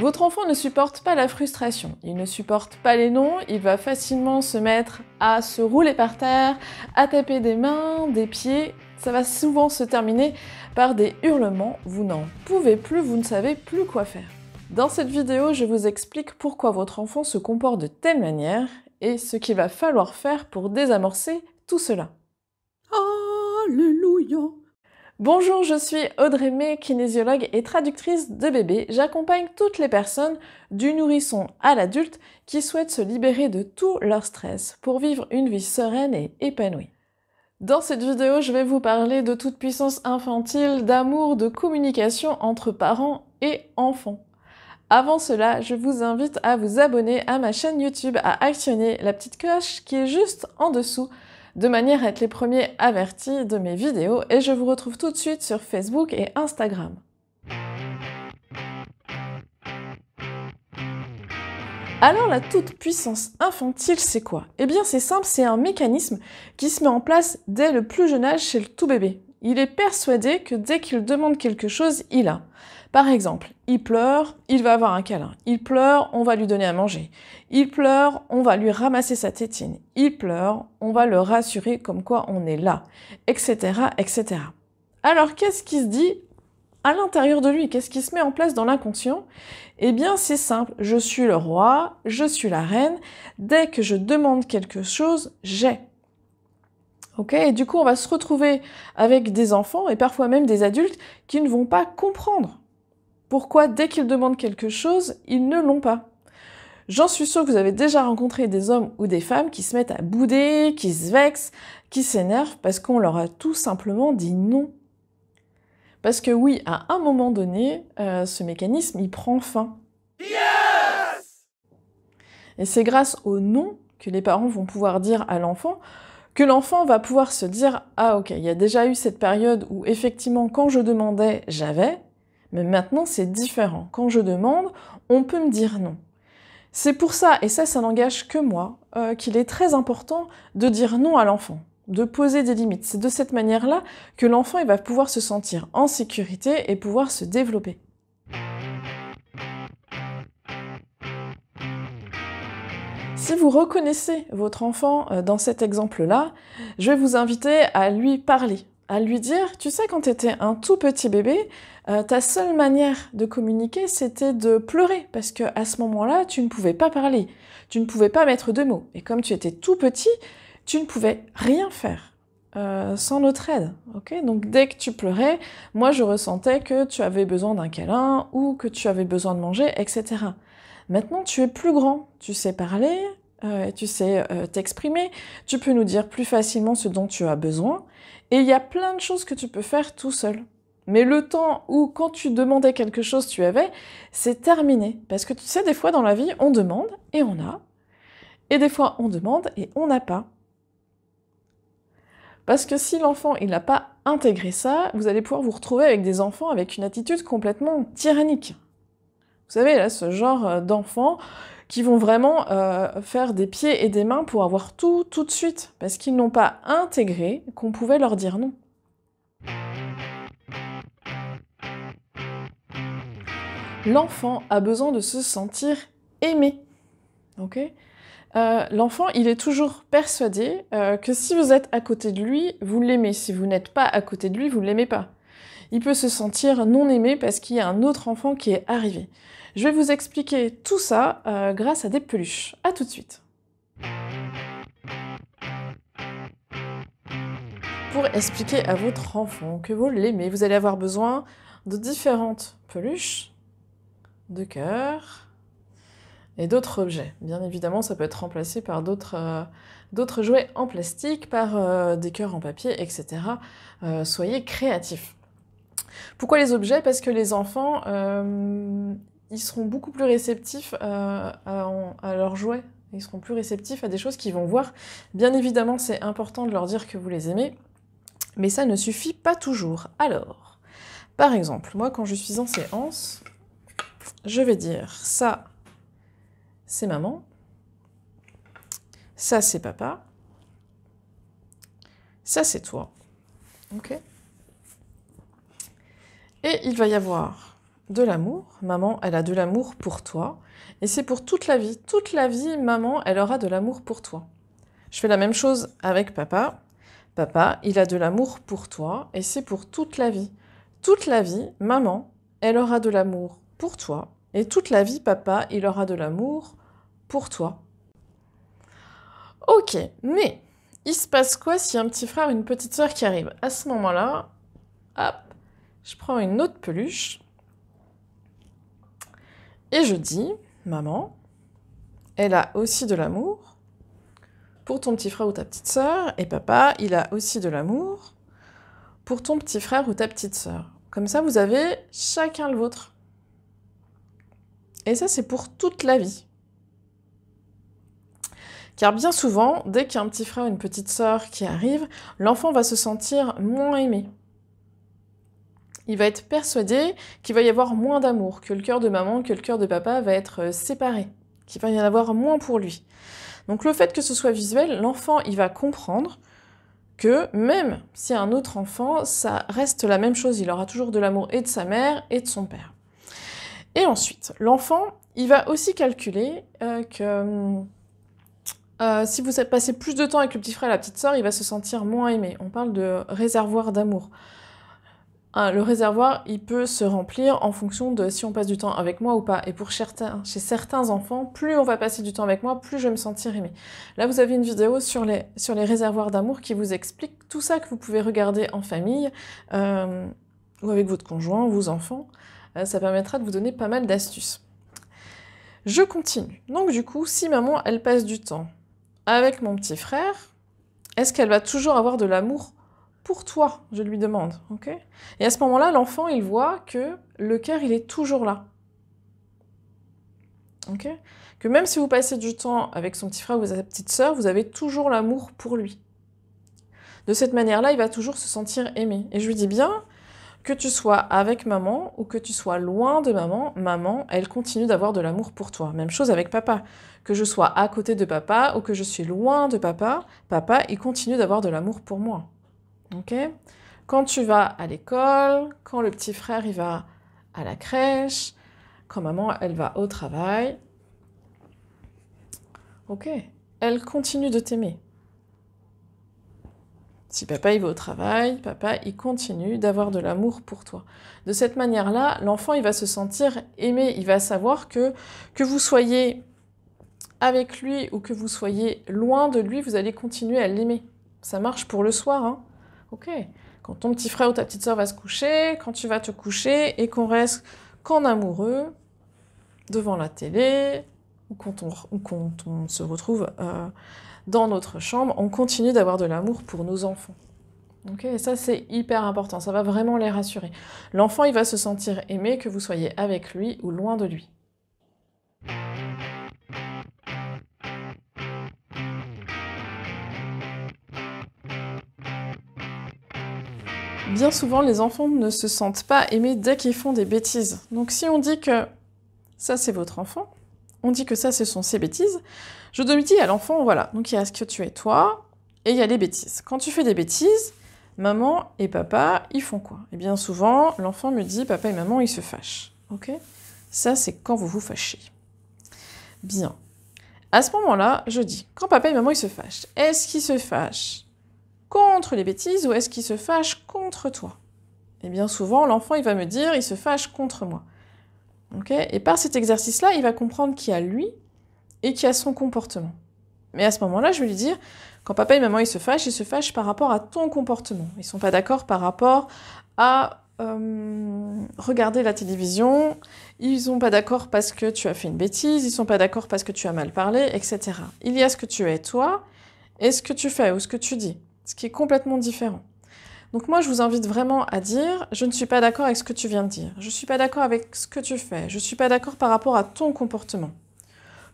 Votre enfant ne supporte pas la frustration, il ne supporte pas les noms, il va facilement se mettre à se rouler par terre, à taper des mains, des pieds, ça va souvent se terminer par des hurlements, vous n'en pouvez plus, vous ne savez plus quoi faire. Dans cette vidéo, je vous explique pourquoi votre enfant se comporte de telle manière et ce qu'il va falloir faire pour désamorcer tout cela. Alléluia Bonjour, je suis Audrey May, kinésiologue et traductrice de bébés. J'accompagne toutes les personnes, du nourrisson à l'adulte, qui souhaitent se libérer de tout leur stress pour vivre une vie sereine et épanouie. Dans cette vidéo, je vais vous parler de toute puissance infantile, d'amour, de communication entre parents et enfants. Avant cela, je vous invite à vous abonner à ma chaîne YouTube, à actionner la petite cloche qui est juste en dessous de manière à être les premiers avertis de mes vidéos et je vous retrouve tout de suite sur Facebook et Instagram. Alors la toute-puissance infantile, c'est quoi Eh bien c'est simple, c'est un mécanisme qui se met en place dès le plus jeune âge chez le tout bébé. Il est persuadé que dès qu'il demande quelque chose, il a. Par exemple, il pleure, il va avoir un câlin. Il pleure, on va lui donner à manger. Il pleure, on va lui ramasser sa tétine. Il pleure, on va le rassurer comme quoi on est là, etc., etc. Alors, qu'est-ce qui se dit à l'intérieur de lui Qu'est-ce qui se met en place dans l'inconscient Eh bien, c'est simple. Je suis le roi, je suis la reine. Dès que je demande quelque chose, j'ai. Ok Et du coup, on va se retrouver avec des enfants et parfois même des adultes qui ne vont pas comprendre pourquoi dès qu'ils demandent quelque chose, ils ne l'ont pas J'en suis sûre que vous avez déjà rencontré des hommes ou des femmes qui se mettent à bouder, qui se vexent, qui s'énervent parce qu'on leur a tout simplement dit non. Parce que oui, à un moment donné, euh, ce mécanisme, il prend fin. Et c'est grâce au non que les parents vont pouvoir dire à l'enfant que l'enfant va pouvoir se dire Ah ok, il y a déjà eu cette période où effectivement quand je demandais, j'avais, mais maintenant, c'est différent. Quand je demande, on peut me dire non. C'est pour ça, et ça, ça n'engage que moi, euh, qu'il est très important de dire non à l'enfant, de poser des limites. C'est de cette manière-là que l'enfant va pouvoir se sentir en sécurité et pouvoir se développer. Si vous reconnaissez votre enfant euh, dans cet exemple-là, je vais vous inviter à lui parler, à lui dire, tu sais, quand tu étais un tout petit bébé, euh, ta seule manière de communiquer, c'était de pleurer, parce que à ce moment-là, tu ne pouvais pas parler, tu ne pouvais pas mettre de mots, et comme tu étais tout petit, tu ne pouvais rien faire. Euh, sans notre aide. ok Donc dès que tu pleurais, moi je ressentais que tu avais besoin d'un câlin ou que tu avais besoin de manger, etc. Maintenant tu es plus grand, tu sais parler, tu sais euh, t'exprimer, tu peux nous dire plus facilement ce dont tu as besoin, et il y a plein de choses que tu peux faire tout seul. Mais le temps où, quand tu demandais quelque chose, tu avais, c'est terminé. Parce que tu sais, des fois dans la vie, on demande et on a. Et des fois, on demande et on n'a pas. Parce que si l'enfant, il n'a pas intégré ça, vous allez pouvoir vous retrouver avec des enfants avec une attitude complètement tyrannique. Vous savez, là, ce genre euh, d'enfant qui vont vraiment euh, faire des pieds et des mains pour avoir tout tout de suite, parce qu'ils n'ont pas intégré qu'on pouvait leur dire non. L'enfant a besoin de se sentir aimé. ok euh, L'enfant, il est toujours persuadé euh, que si vous êtes à côté de lui, vous l'aimez. Si vous n'êtes pas à côté de lui, vous ne l'aimez pas il peut se sentir non aimé parce qu'il y a un autre enfant qui est arrivé. Je vais vous expliquer tout ça euh, grâce à des peluches. A tout de suite. Pour expliquer à votre enfant que vous l'aimez, vous allez avoir besoin de différentes peluches, de cœurs et d'autres objets. Bien évidemment, ça peut être remplacé par d'autres euh, jouets en plastique, par euh, des cœurs en papier, etc. soyez créatifs. Pourquoi les objets Parce que les enfants, euh, ils seront beaucoup plus réceptifs euh, à, à leurs jouets. Ils seront plus réceptifs à des choses qu'ils vont voir. Bien évidemment, c'est important de leur dire que vous les aimez, mais ça ne suffit pas toujours. Alors, par exemple, moi, quand je suis en séance, je vais dire ça, c'est maman, ça, c'est papa, ça, c'est toi. Ok et il va y avoir de l'amour. Maman, elle a de l'amour pour toi. Et c'est pour toute la vie. Toute la vie, maman, elle aura de l'amour pour toi. Je fais la même chose avec papa. Papa, il a de l'amour pour toi et c'est pour toute la vie. Toute la vie, maman, elle aura de l'amour pour toi. Et toute la vie, papa, il aura de l'amour pour toi. Ok, mais il se passe quoi si un petit frère ou une petite soeur qui arrive À ce moment-là, hop, je prends une autre peluche et je dis, maman, elle a aussi de l'amour pour ton petit frère ou ta petite sœur, et papa, il a aussi de l'amour pour ton petit frère ou ta petite sœur. Comme ça, vous avez chacun le vôtre. Et ça, c'est pour toute la vie. Car bien souvent, dès qu'il y a un petit frère ou une petite sœur qui arrive, l'enfant va se sentir moins aimé il va être persuadé qu'il va y avoir moins d'amour, que le cœur de maman, que le cœur de papa va être euh, séparé, qu'il va y en avoir moins pour lui. Donc le fait que ce soit visuel, l'enfant, il va comprendre que même si un autre enfant, ça reste la même chose, il aura toujours de l'amour et de sa mère et de son père. Et ensuite, l'enfant, il va aussi calculer euh, que euh, si vous passez plus de temps avec le petit frère et la petite sœur, il va se sentir moins aimé. On parle de réservoir d'amour. Ah, le réservoir, il peut se remplir en fonction de si on passe du temps avec moi ou pas. Et pour certains, chez certains enfants, plus on va passer du temps avec moi, plus je vais me sentir aimée. Là, vous avez une vidéo sur les, sur les réservoirs d'amour qui vous explique tout ça que vous pouvez regarder en famille euh, ou avec votre conjoint, vos enfants. Euh, ça permettra de vous donner pas mal d'astuces. Je continue. Donc du coup, si maman, elle passe du temps avec mon petit frère, est-ce qu'elle va toujours avoir de l'amour pour toi, je lui demande. et à ce moment-là, l'enfant, il voit que le cœur, il est toujours là. que même si vous passez du temps avec son petit frère ou sa petite sœur, vous avez toujours l'amour pour lui. De cette manière-là, il va toujours se sentir aimé. Et je lui dis bien, que tu sois avec maman ou que tu sois loin de maman, maman, elle continue d'avoir de l'amour pour toi. Même chose avec papa. Que je sois à côté de papa ou que je suis loin de papa, papa, il continue d'avoir de l'amour pour moi quand tu vas à l'école, quand le petit frère il va à la crèche, quand maman elle va au travail. Ok, elle continue de t'aimer. Si papa il va au travail, papa il continue d'avoir de l'amour pour toi. De cette manière-là, l'enfant il va se sentir aimé, il va savoir que que vous soyez avec lui ou que vous soyez loin de lui, vous allez continuer à l'aimer. Ça marche pour le soir. Hein Ok. Quand ton petit frère ou ta petite sœur va se coucher, quand tu vas te coucher et qu'on reste qu'en amoureux, devant la télé, ou quand on, se retrouve euh, dans notre chambre, on continue d'avoir de l'amour pour nos enfants. Ok, ça c'est hyper important, ça va vraiment les rassurer. L'enfant, il va se sentir aimé que vous soyez avec lui ou loin de lui. Bien souvent, les enfants ne se sentent pas aimés dès qu'ils font des bêtises. Donc si on dit que ça c'est votre enfant, on dit que ça ce sont ses bêtises, je me dis à l'enfant, voilà, donc il y a ce que tu es toi, et il y a les bêtises. Quand tu fais des bêtises, maman et papa, ils font quoi Et eh bien souvent, l'enfant me dit, papa et maman, ils se fâchent. Ok Ça c'est quand vous vous fâchez. Bien. À ce moment-là, je dis, quand papa et maman, ils se fâchent, est-ce qu'ils se fâchent contre les bêtises ou est-ce qu'il se fâche contre toi Et bien souvent, l'enfant, il va me dire, il se fâche contre moi. Okay et par cet exercice-là, il va comprendre qui a lui et qui a son comportement. Mais à ce moment-là, je vais lui dire, quand papa et maman, ils se fâchent, ils se fâchent par rapport à ton comportement. Ils sont pas d'accord par rapport à euh, regarder la télévision. Ils sont pas d'accord parce que tu as fait une bêtise. Ils sont pas d'accord parce que tu as mal parlé, etc. Il y a ce que tu es toi et ce que tu fais ou ce que tu dis ce qui est complètement différent. Donc moi, je vous invite vraiment à dire, je ne suis pas d'accord avec ce que tu viens de dire, je ne suis pas d'accord avec ce que tu fais, je ne suis pas d'accord par rapport à ton comportement.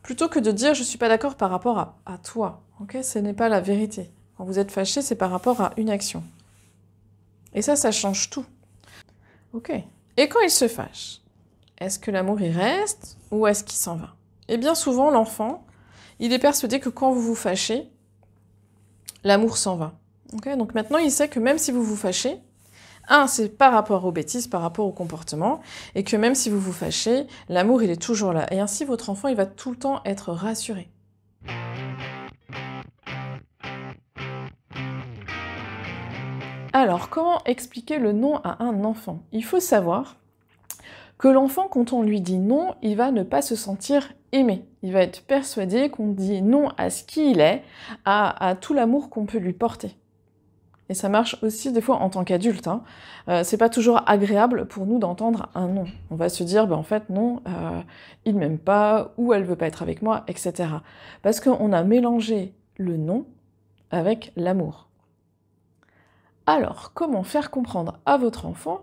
Plutôt que de dire, je ne suis pas d'accord par rapport à, toi. ok, ce n'est pas la vérité. Quand vous êtes fâché, c'est par rapport à une action. Et ça, ça change tout. Ok. Et quand il se fâche, est-ce que l'amour y reste ou est-ce qu'il s'en va Et bien souvent, l'enfant, il est persuadé que quand vous vous fâchez, l'amour s'en va donc maintenant, il sait que même si vous vous fâchez, un, c'est par rapport aux bêtises, par rapport au comportement, et que même si vous vous fâchez, l'amour, il est toujours là. Et ainsi, votre enfant, il va tout le temps être rassuré. Alors, comment expliquer le non à un enfant Il faut savoir que l'enfant, quand on lui dit non, il va ne pas se sentir aimé. Il va être persuadé qu'on dit non à ce qu'il est, à tout l'amour qu'on peut lui porter. Et ça marche aussi des fois en tant qu'adulte. Hein. Euh, c'est pas toujours agréable pour nous d'entendre un non. On va se dire, ben en fait non, euh, il m'aime pas, ou elle veut pas être avec moi, etc. Parce qu'on a mélangé le non avec l'amour. Alors, comment faire comprendre à votre enfant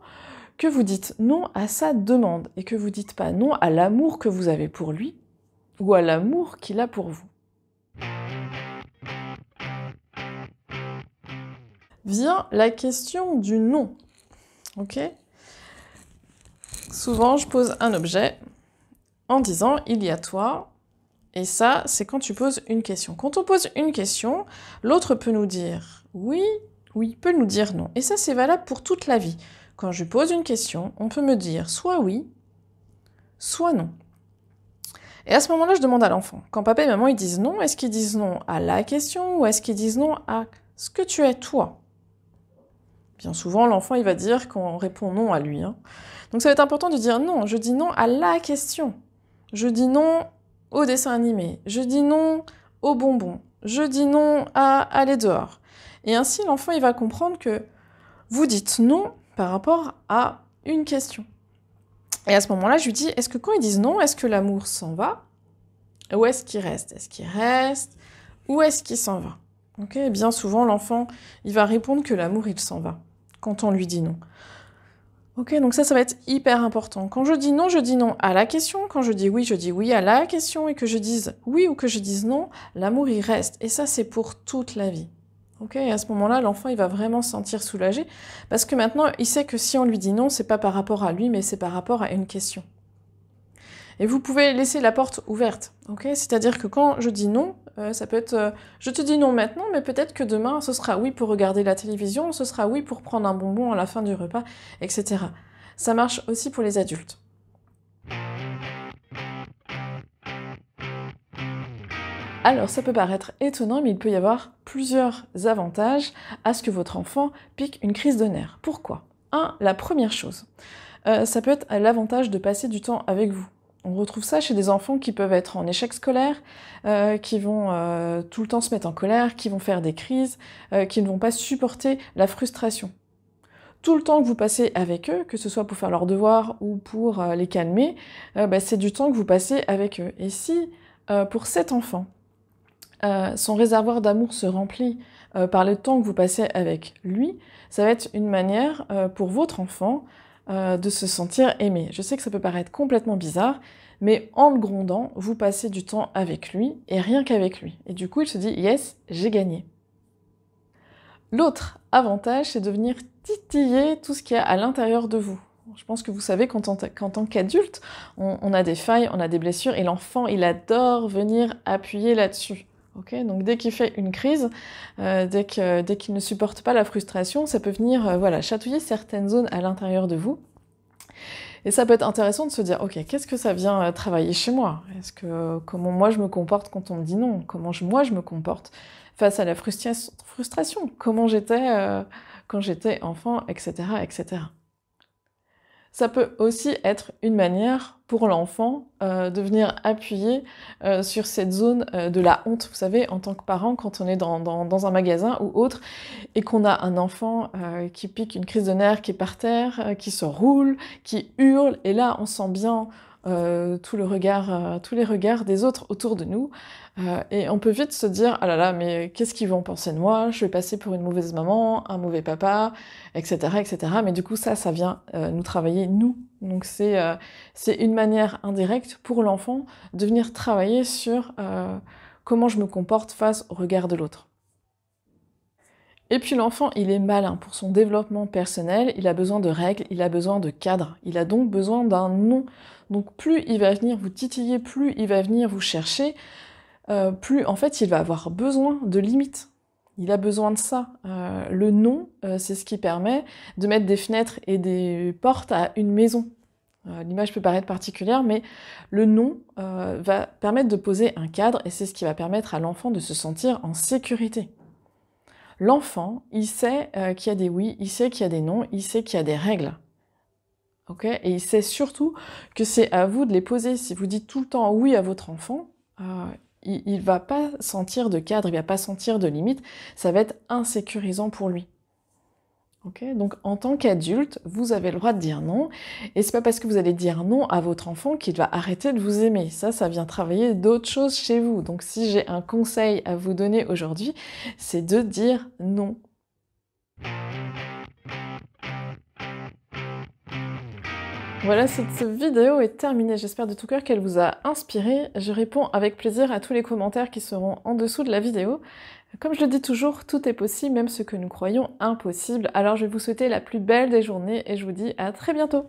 que vous dites non à sa demande et que vous dites pas non à l'amour que vous avez pour lui ou à l'amour qu'il a pour vous vient la question du nom. Ok Souvent, je pose un objet en disant il y a toi. Et ça, c'est quand tu poses une question. Quand on pose une question, l'autre peut nous dire oui oui, peut nous dire non. Et ça, c'est valable pour toute la vie. Quand je pose une question, on peut me dire soit oui, soit non. Et à ce moment-là, je demande à l'enfant, quand papa et maman ils disent non, est-ce qu'ils disent non à la question ou est-ce qu'ils disent non à ce que tu es toi Bien souvent, l'enfant, il va dire qu'on répond non à lui. Hein. Donc ça va être important de dire non. Je dis non à la question. Je dis non au dessin animé. Je dis non au bonbon. Je dis non à aller dehors. Et ainsi, l'enfant, il va comprendre que vous dites non par rapport à une question. Et à ce moment-là, je lui dis, est-ce que quand ils disent non, est-ce que l'amour s'en va Ou est-ce qu'il reste Est-ce qu'il reste Ou est-ce qu'il s'en va bien souvent, l'enfant, il va répondre que l'amour, il s'en va quand on lui dit non. Ok, donc ça, ça va être hyper important. Quand je dis non, je dis non à la question. Quand je dis oui, je dis oui à la question. Et que je dise oui ou que je dise non, l'amour, il reste. Et ça, c'est pour toute la vie. Ok, à ce moment-là, l'enfant, il va vraiment se sentir soulagé. Parce que maintenant, il sait que si on lui dit non, c'est pas par rapport à lui, mais c'est par rapport à une question. Et vous pouvez laisser la porte ouverte, ok C'est-à-dire que quand je dis non, euh, ça peut être euh, je te dis non maintenant, mais peut-être que demain ce sera oui pour regarder la télévision, ce sera oui pour prendre un bonbon à la fin du repas, etc. Ça marche aussi pour les adultes. Alors ça peut paraître étonnant, mais il peut y avoir plusieurs avantages à ce que votre enfant pique une crise de nerfs. Pourquoi 1. La première chose, euh, ça peut être l'avantage de passer du temps avec vous on retrouve ça chez des enfants qui peuvent être en échec scolaire, euh, qui vont euh, tout le temps se mettre en colère, qui vont faire des crises, euh, qui ne vont pas supporter la frustration. Tout le temps que vous passez avec eux, que ce soit pour faire leurs devoirs ou pour les calmer, bah, c'est du temps que vous passez avec eux. Et si pour cet enfant, son réservoir d'amour se remplit par le temps que vous passez avec lui, ça va être une manière pour votre enfant euh, de se sentir aimé. Je sais que ça peut paraître complètement bizarre, mais en le grondant, vous passez du temps avec lui et rien qu'avec lui. Et du coup, il se dit Yes, j'ai gagné. L'autre avantage, c'est de venir titiller tout ce qu'il y a à l'intérieur de vous. Je pense que vous savez qu'en tant, qu'adulte, on, a des failles, on a des blessures, et l'enfant, il adore venir appuyer là-dessus. Okay Donc dès qu'il fait une crise, euh, dès qu'il dès ne supporte pas la frustration, ça peut venir euh, voilà, chatouiller certaines zones à l'intérieur de vous. Et ça peut être intéressant de se dire, ok, qu'est-ce que ça vient euh, travailler chez moi Est-ce que comment moi je me comporte quand on me dit non Comment moi je me comporte face à la frustration Comment j'étais quand j'étais enfant, etc., etc ça peut aussi être une manière pour l'enfant euh, de venir appuyer euh, sur cette zone euh, de la honte. Vous savez, en tant que parent, quand on est dans, dans un magasin ou autre et qu'on a un enfant qui pique une crise de nerfs, qui est par terre, qui se roule, qui hurle, et là on sent bien euh, euh, tous les regards des autres autour de nous. Euh, et on peut vite se dire, ah là là, mais qu'est-ce qu'ils vont penser de moi Je vais passer pour une mauvaise maman, un mauvais papa, etc. etc. Mais du coup, ça, ça vient nous travailler, nous. Donc c'est c'est une manière indirecte pour l'enfant de venir travailler sur comment je me comporte face au regard de l'autre. Et puis l'enfant, il est malin pour son développement personnel, il a besoin de règles, il a besoin de cadres, il a donc besoin d'un nom, donc plus il va venir vous titiller, plus il va venir vous chercher, euh, plus en fait il va avoir besoin de limites. Il a besoin de ça. Euh, le nom, euh, c'est ce qui permet de mettre des fenêtres et des portes à une maison. L'image peut paraître particulière, mais le nom va permettre de poser un cadre et c'est ce qui va permettre à l'enfant de se sentir en sécurité. L'enfant, il sait qu'il y a des oui, il sait qu'il y a des non, il sait qu'il y a des règles et il sait surtout que c'est à vous de les poser. Si vous dites tout le temps oui à votre enfant, euh, il ne va pas sentir de cadre, il va pas sentir de limite, ça va être insécurisant pour lui. Donc en tant qu'adulte, vous avez le droit de dire non, et c'est pas parce que vous allez dire non à votre enfant qu'il va arrêter de vous aimer. Ça, ça vient travailler d'autres choses chez vous. Donc si j'ai un conseil à vous donner aujourd'hui, c'est de dire non. Voilà, cette vidéo est terminée. J'espère de tout cœur qu'elle vous a inspiré. Je réponds avec plaisir à tous les commentaires qui seront en dessous de la vidéo. Comme je le dis toujours, tout est possible, même ce que nous croyons impossible. Alors je vais vous souhaiter la plus belle des journées et je vous dis à très bientôt.